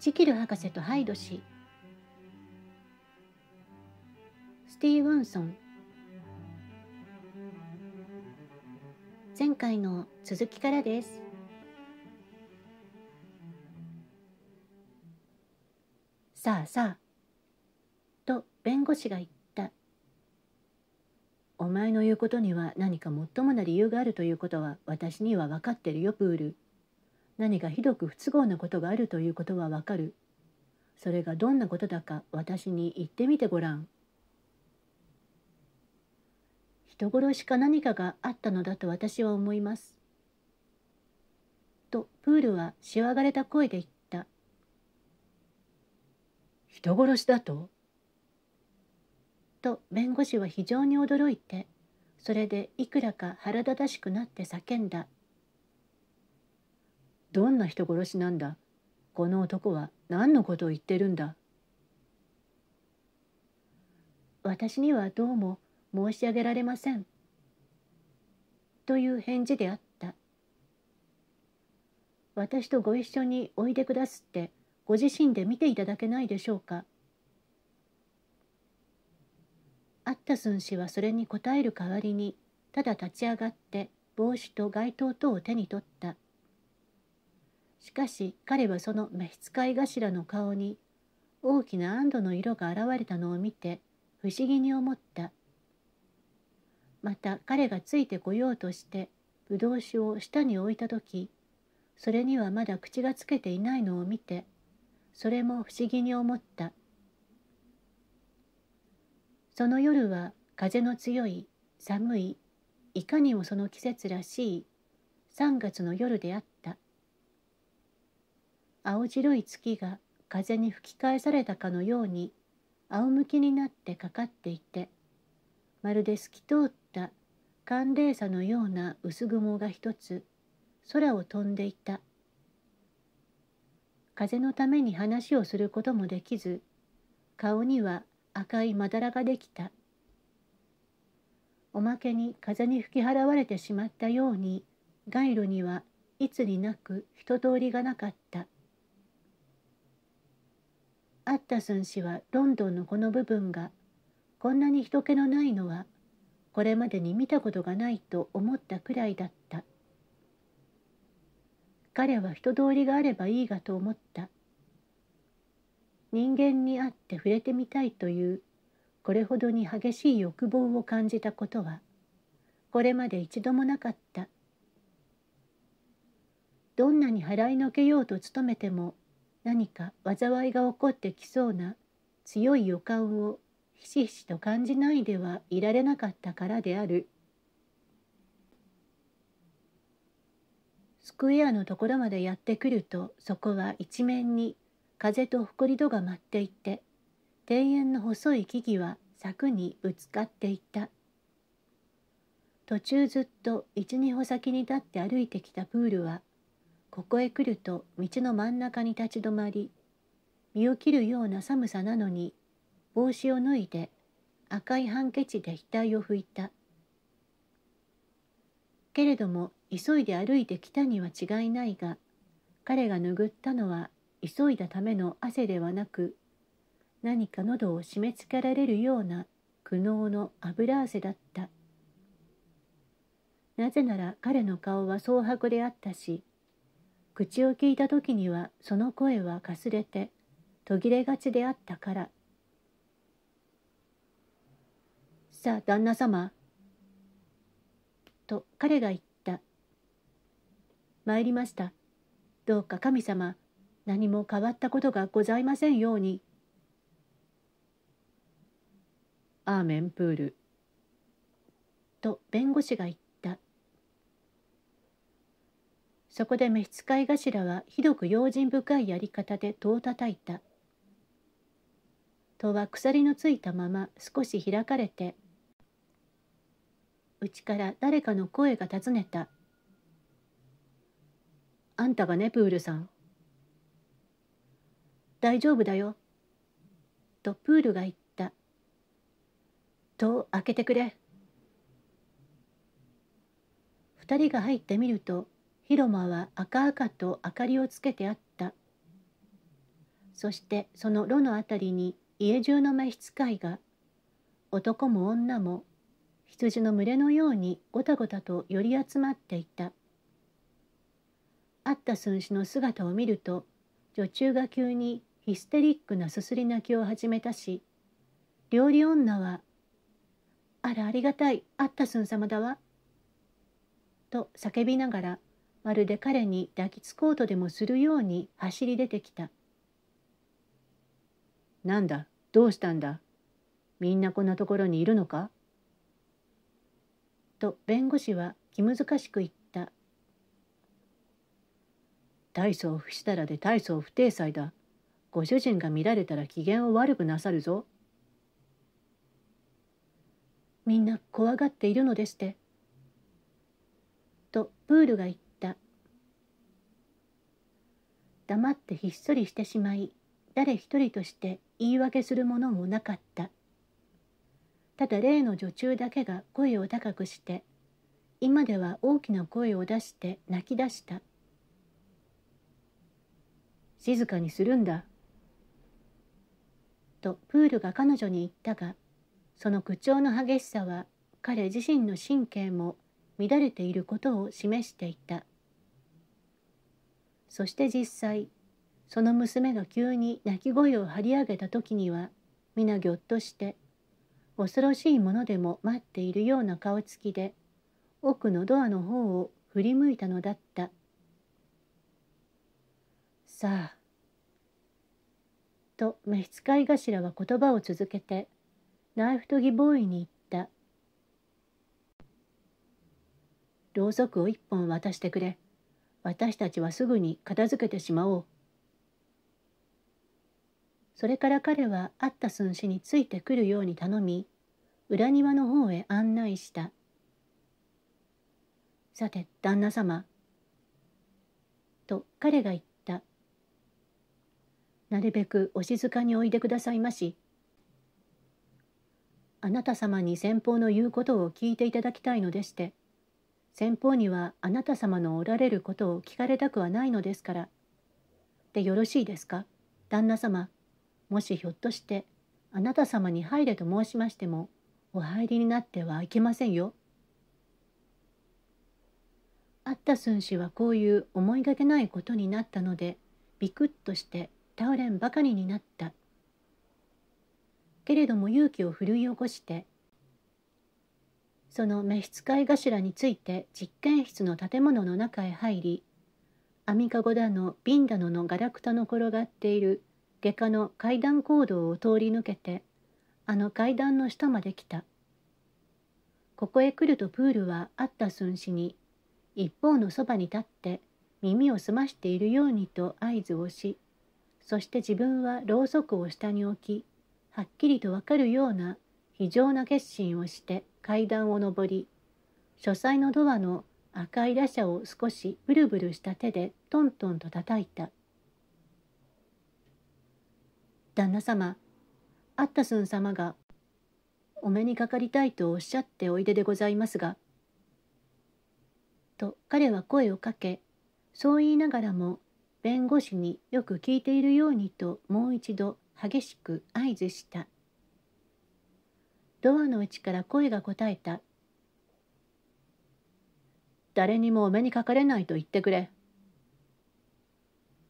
チキル博士とハイド氏スティーブンソン前回の続きからですさあさあと弁護士が言ったお前の言うことには何かもっともな理由があるということは私には分かってるよプール何かひどく不都合なことがあるということはわかる。それがどんなことだか私に言ってみてごらん。人殺しか何かがあったのだと私は思います。とプールはしわがれた声で言った。人殺しだとと弁護士は非常に驚いてそれでいくらか腹立たしくなって叫んだ。どんな人殺しなんだこの男は何のことを言ってるんだ私にはどうも申し上げられません。という返事であった。私とご一緒においでくだすってご自身で見ていただけないでしょうか。アッタスン氏はそれに答える代わりにただ立ち上がって帽子と街灯等を手に取った。しかし彼はその召使い頭の顔に大きな安堵の色が現れたのを見て不思議に思った。また彼がついてこようとしてぶどう酒を下に置いた時それにはまだ口がつけていないのを見てそれも不思議に思ったその夜は風の強い寒いいかにもその季節らしい3月の夜であった。青白い月が風に吹き返されたかのように仰向きになってかかっていてまるで透き通った寒冷さのような薄雲が一つ空を飛んでいた風のために話をすることもできず顔には赤いまだらができたおまけに風に吹き払われてしまったように街路にはいつになく一通りがなかった。ッタん氏はロンドンのこの部分がこんなに人気のないのはこれまでに見たことがないと思ったくらいだった彼は人通りがあればいいがと思った人間に会って触れてみたいというこれほどに激しい欲望を感じたことはこれまで一度もなかったどんなに払いのけようと努めても何か災いが起こってきそうな強い予感をひしひしと感じないではいられなかったからであるスクエアのところまでやってくるとそこは一面に風と埃戸が舞っていて庭園の細い木々は柵にぶつかっていった途中ずっと12歩先に立って歩いてきたプールはここへ来ると道の真ん中に立ち止まり身を切るような寒さなのに帽子を脱いで赤いハンケチで額を拭いたけれども急いで歩いてきたには違いないが彼が拭ったのは急いだための汗ではなく何か喉を締め付けられるような苦悩の油汗だったなぜなら彼の顔は蒼白であったし口を聞いた時にはその声はかすれて途切れがちであったから「さあ旦那様」と彼が言った「参りましたどうか神様何も変わったことがございませんように」「アーメンプール」と弁護士が言ったそこで召使い頭はひどく用心深いやり方で戸を叩いた。戸は鎖のついたまま少し開かれて、うちから誰かの声が尋ねた。あんたがね、プールさん。大丈夫だよ。とプールが言った。戸を開けてくれ。二人が入ってみると、広間は赤々と明かりをつけてあったそしてその炉のあたりに家中の召使いが男も女も羊の群れのようにごたごたと寄り集まっていた会った寸志の姿を見ると女中が急にヒステリックなすすり泣きを始めたし料理女は「あらありがたいあった寸様だわ」と叫びながらまるで彼に抱きつこうとでもするように走り出てきた。なんだ、どうしたんだ。みんなこんなところにいるのかと弁護士は気難しく言った。大層不したらで大層不定裁だ。ご主人が見られたら機嫌を悪くなさるぞ。みんな怖がっているのですって。とプールが言った。黙ってひっそりしてしまい誰一人として言い訳するものもなかったただ例の女中だけが声を高くして今では大きな声を出して泣き出した静かにするんだとプールが彼女に言ったがその口調の激しさは彼自身の神経も乱れていることを示していたそして実際その娘が急に泣き声を張り上げた時には皆ぎょっとして恐ろしいものでも待っているような顔つきで奥のドアの方を振り向いたのだったさあと召使い頭は言葉を続けてナイフとぎボーイに言った「ろうそくを一本渡してくれ」私たちはすぐに片付けてしまおう。それから彼はあった寸志についてくるように頼み、裏庭の方へ案内した。さて、旦那様。と彼が言った。なるべくお静かにおいでくださいまし。あなた様に先方の言うことを聞いていただきたいのでして。先方にはあなた様のおられることを聞かれたくはないのですから。でよろしいですか旦那様、もしひょっとしてあなた様に入れと申しましても、お入りになってはいけませんよ。あった寸氏はこういう思いがけないことになったので、ビクッとして倒れんばかりになった。けれども勇気を振るい起こしてその召使い頭について実験室の建物の中へ入りアミカゴだのビンダノのガラクタの転がっている外科の階段行動を通り抜けてあの階段の下まで来たここへ来るとプールはあった寸志に一方のそばに立って耳を澄ましているようにと合図をしそして自分はろうそくを下に置きはっきりとわかるような非常な決心をして階段を上り書斎のドアの赤い打者を少しブルブルした手でトントンと叩いた旦那様アッタスン様がお目にかかりたいとおっしゃっておいででございますが」と彼は声をかけそう言いながらも弁護士によく聞いているようにともう一度激しく合図した。ドアの内から声が答えた。誰にもお目にかかれないと言ってくれ。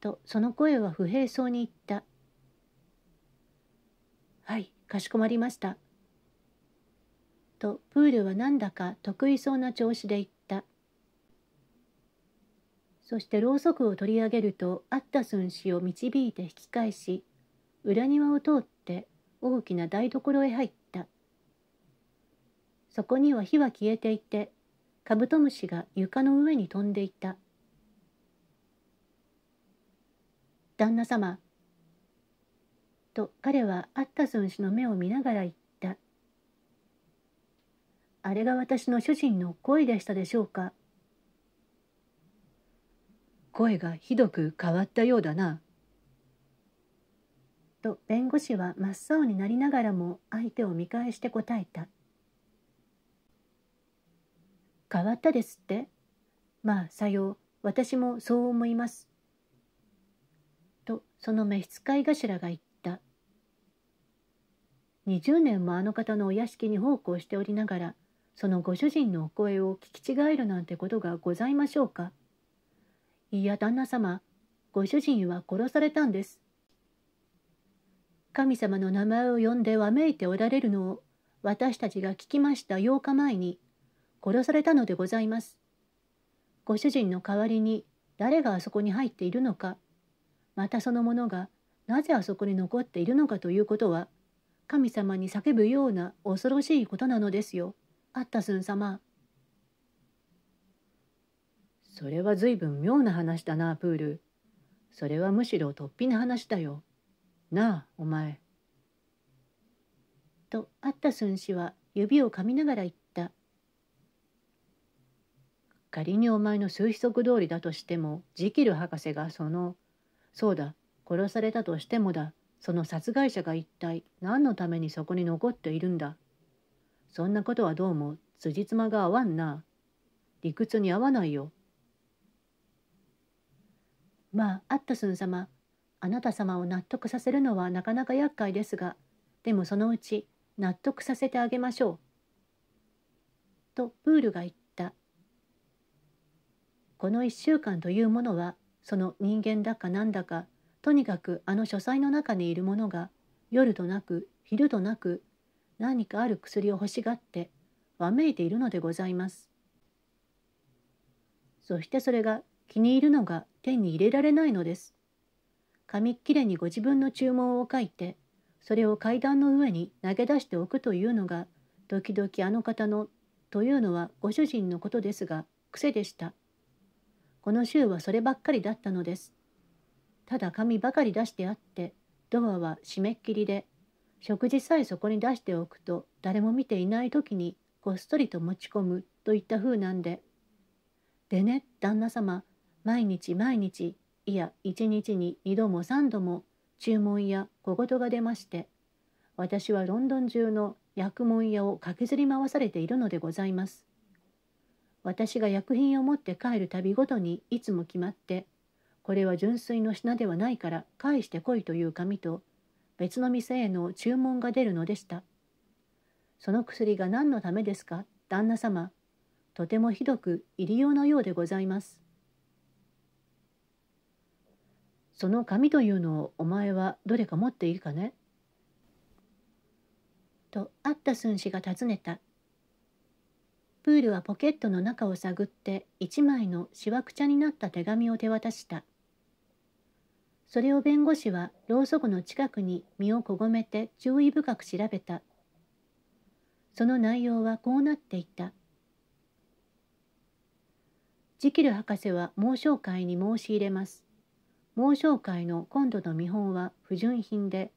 と、その声は不平そうに言った。はい、かしこまりました。と、プールはなんだか得意そうな調子で言った。そしてろうそくを取り上げると、あった寸志を導いて引き返し、裏庭を通って大きな台所へ入った。そこには火は消えていてカブトムシが床の上に飛んでいた「旦那様」と彼はアッタズン氏の目を見ながら言った「あれが私の主人の声でしたでしょうか」声がひどく変わったようだな。と弁護士は真っ青になりながらも相手を見返して答えた。変わったですってまあさよう私もそう思います」とその召使い頭が言った20年もあの方のお屋敷に奉公しておりながらそのご主人のお声を聞き違えるなんてことがございましょうかいや旦那様ご主人は殺されたんです神様の名前を呼んでわめいておられるのを私たちが聞きました8日前に殺されたのでございます。ご主人の代わりに誰があそこに入っているのか、またその者がなぜあそこに残っているのかということは、神様に叫ぶような恐ろしいことなのですよ、アッタスン様。それは随分妙な話だな、プール。それはむしろ突飛な話だよ。なあ、お前。とアッタスン氏は指を噛みながら言っ仮にお前の推測通りだとしてもジキル博士がそのそうだ殺されたとしてもだその殺害者が一体何のためにそこに残っているんだそんなことはどうも辻褄が合わんな理屈に合わないよまあアットスン様あなた様を納得させるのはなかなか厄介ですがでもそのうち納得させてあげましょう」とプールが言った。この1週間というものはその人間だかなんだかとにかくあの書斎の中にいるものが夜となく昼となく何かある薬を欲しがってわめいているのでございます。そしてそれが気に入るのが手に入れられないのです。紙切れにご自分の注文を書いてそれを階段の上に投げ出しておくというのが時々あの方のというのはご主人のことですが癖でした。この週はそればっかりだったのです。ただ紙ばかり出してあって、ドアは閉めっきりで、食事さえそこに出しておくと誰も見ていない時にこっそりと持ち込むといった風なんで。でね、旦那様、毎日毎日、いや一日に2度も3度も注文や小言が出まして、私はロンドン中の薬問屋を駆けずり回されているのでございます。私が薬品を持って帰る度ごとにいつも決まってこれは純粋の品ではないから返してこいという紙と別の店への注文が出るのでしたその薬が何のためですか旦那様とてもひどく入り用のようでございますその紙というのをお前はどれか持っているかねとあった寸志が尋ねたプールはポケットの中を探って一枚のしわくちゃになった手紙を手渡した。それを弁護士はろうそくの近くに身をこごめて注意深く調べた。その内容はこうなっていた。ジキル博士は猛商会に申し入れます。猛商会の今度の見本は不純品で、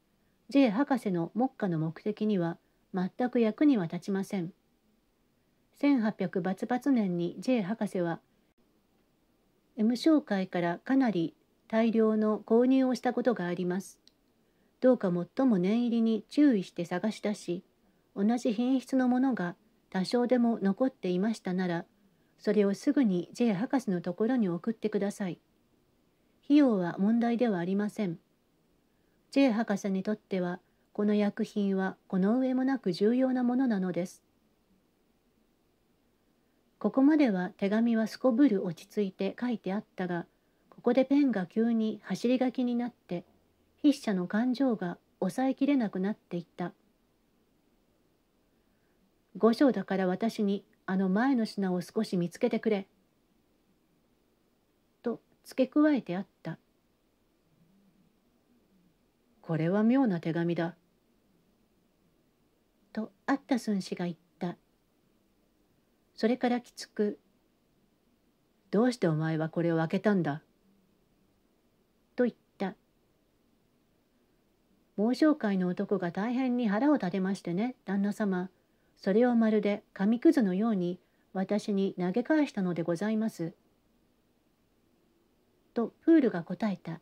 J 博士の目下の目的には全く役には立ちません。1800バツバツ年に J 博士は M 商会からかなり大量の購入をしたことがあります。どうか最も念入りに注意して探し出し、同じ品質のものが多少でも残っていましたなら、それをすぐに J 博士のところに送ってください。費用は問題ではありません。J 博士にとっては、この薬品はこの上もなく重要なものなのです。ここまでは手紙はすこぶる落ち着いて書いてあったがここでペンが急に走り書きになって筆者の感情が抑えきれなくなっていった「五章だから私にあの前の品を少し見つけてくれ」と付け加えてあった「これは妙な手紙だ」とあった寸ン氏が言った。それからきつく「どうしてお前はこれを開けたんだ?」と言った猛商会の男が大変に腹を立てましてね旦那様それをまるで紙くずのように私に投げ返したのでございます。とプールが答えた。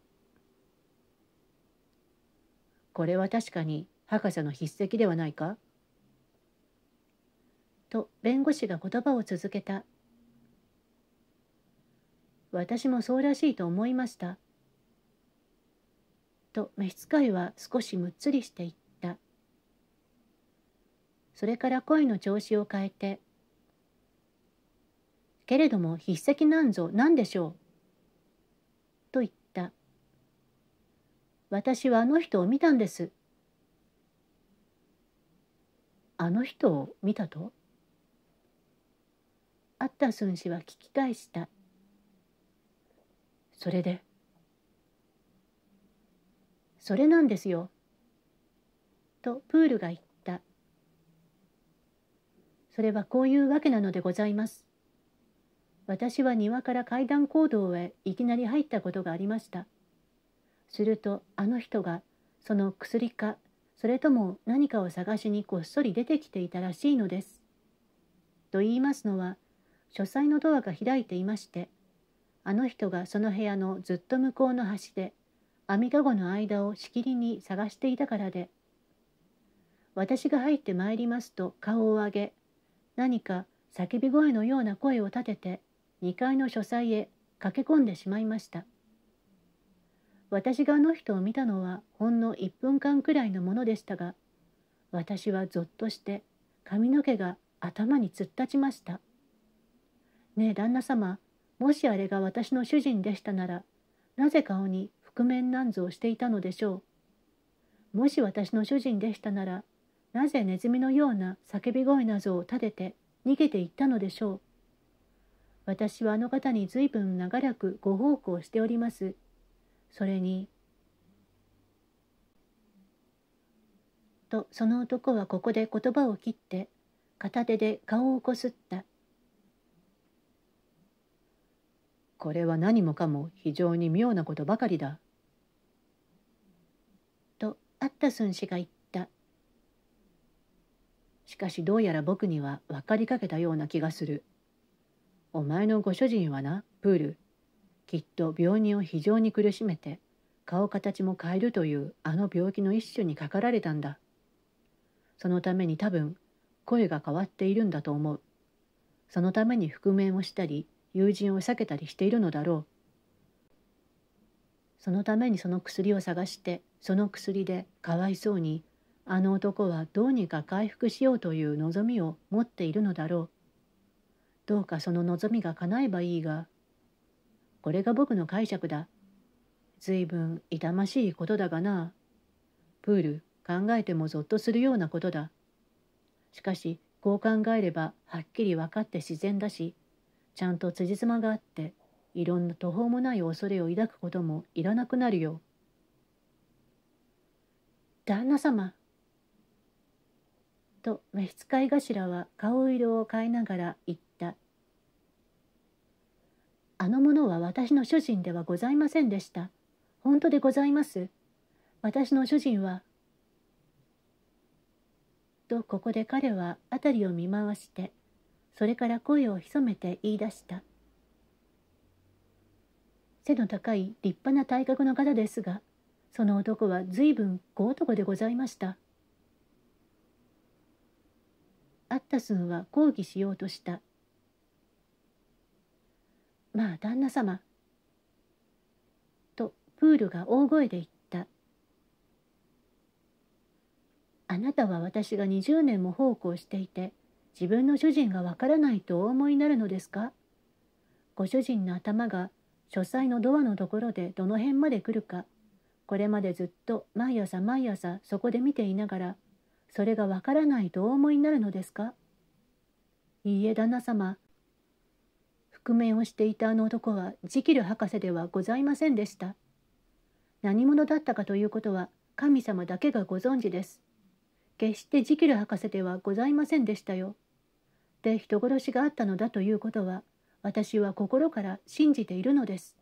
これは確かに博士の筆跡ではないかと弁護士が言葉を続けた。私もそうらしいと思いました。と召使いは少しむっつりしていった。それから声の調子を変えて、けれども筆跡なんぞ何でしょうと言った。私はあの人を見たんです。あの人を見たとった孫子は聞き返した。それでそれなんですよ。とプールが言った。それはこういうわけなのでございます。私は庭から階段行動へいきなり入ったことがありました。するとあの人がその薬かそれとも何かを探しにこっそり出てきていたらしいのです。と言いますのは書斎のドアが開いていましてあの人がその部屋のずっと向こうの端で網戸の間をしきりに探していたからで私が入ってまいりますと顔を上げ何か叫び声のような声を立てて2階の書斎へ駆け込んでしまいました私があの人を見たのはほんの1分間くらいのものでしたが私はぞっとして髪の毛が頭に突っ立ちましたねえ旦那様もしあれが私の主人でしたならなぜ顔に覆面なんぞをしていたのでしょうもし私の主人でしたならなぜネズミのような叫び声などを立てて逃げていったのでしょう私はあの方に随分長らくご奉公しておりますそれにとその男はここで言葉を切って片手で顔をこすったこれは何もかも非常に妙なことばかりだ。とアッタスン氏が言った。しかしどうやら僕には分かりかけたような気がする。お前のご主人はな、プール。きっと病人を非常に苦しめて、顔形も変えるというあの病気の一種にかかられたんだ。そのために多分、声が変わっているんだと思う。そのために覆面をしたり、友人を避けたりしているのだろうそのためにその薬を探してその薬でかわいそうにあの男はどうにか回復しようという望みを持っているのだろうどうかその望みが叶えばいいがこれが僕の解釈だ随分痛ましいことだがなプール考えてもぞっとするようなことだしかしこう考えればはっきり分かって自然だしちゃんと辻褄があっていろんな途方もない恐れを抱くこともいらなくなるよ。旦那様と召使い頭は顔色を変えながら言った。あの者は私の主人ではございませんでした。本当でございます。私の主人は。とここで彼は辺りを見回してそれから声を潜めて言い出した背の高い立派な体格の方ですがその男は随分小男でございましたアッタスンは抗議しようとした「まあ旦那様」とプールが大声で言った「あなたは私が20年も奉公していて自分の主人がわからないとお思いになるのですかご主人の頭が書斎のドアのところでどの辺まで来るか、これまでずっと毎朝毎朝そこで見ていながら、それがわからないとお思いになるのですかいいえ、旦那様。覆面をしていたあの男はジキル博士ではございませんでした。何者だったかということは神様だけがご存知です。決してジキル博士ではございませんでしたよ。で人殺しがあったのだということは私は心から信じているのです。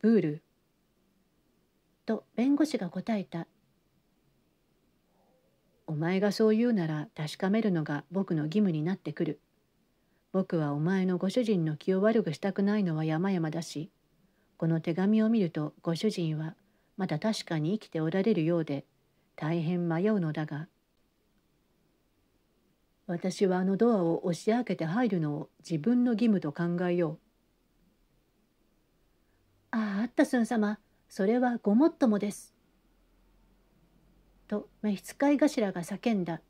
ブールと弁護士が答えた。お前がそう言うなら確かめるのが僕の義務になってくる。僕はお前のご主人の気を悪くしたくないのは山々だし、この手紙を見るとご主人はまだ確かに生きておられるようで大変迷うのだが私はあのドアを押し開けて入るのを自分の義務と考えよう。ああ、あったすん様、それはごもっともです。と召使い頭が叫んだ